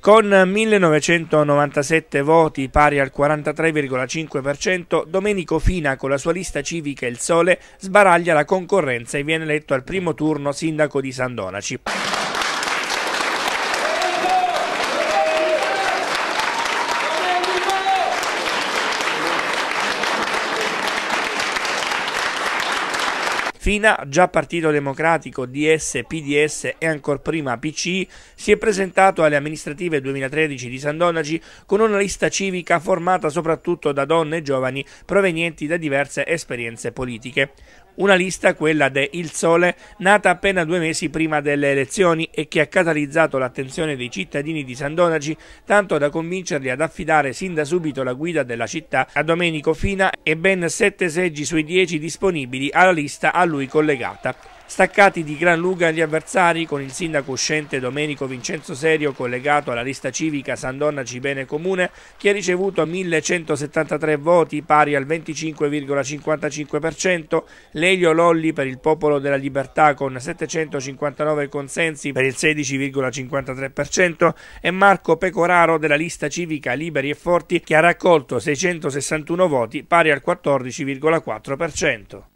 Con 1997 voti, pari al 43,5%, Domenico Fina con la sua lista civica Il Sole sbaraglia la concorrenza e viene eletto al primo turno sindaco di Sandonaci. Fina, già Partito Democratico, DS, PDS e ancor prima PCI, si è presentato alle amministrative 2013 di Sandonaci con una lista civica formata soprattutto da donne e giovani provenienti da diverse esperienze politiche. Una lista, quella de Il Sole, nata appena due mesi prima delle elezioni e che ha catalizzato l'attenzione dei cittadini di Sandonaci, tanto da convincerli ad affidare sin da subito la guida della città a Domenico Fina e ben sette seggi sui dieci disponibili alla lista al lui collegata. Staccati di gran lunga gli avversari, con il sindaco uscente Domenico Vincenzo Serio collegato alla lista civica Sandonna Cibene Comune, che ha ricevuto 1173 voti, pari al 25,55%, Lelio Lolli per il Popolo della Libertà con 759 consensi per il 16,53% e Marco Pecoraro della lista civica Liberi e Forti che ha raccolto 661 voti, pari al 14,4%.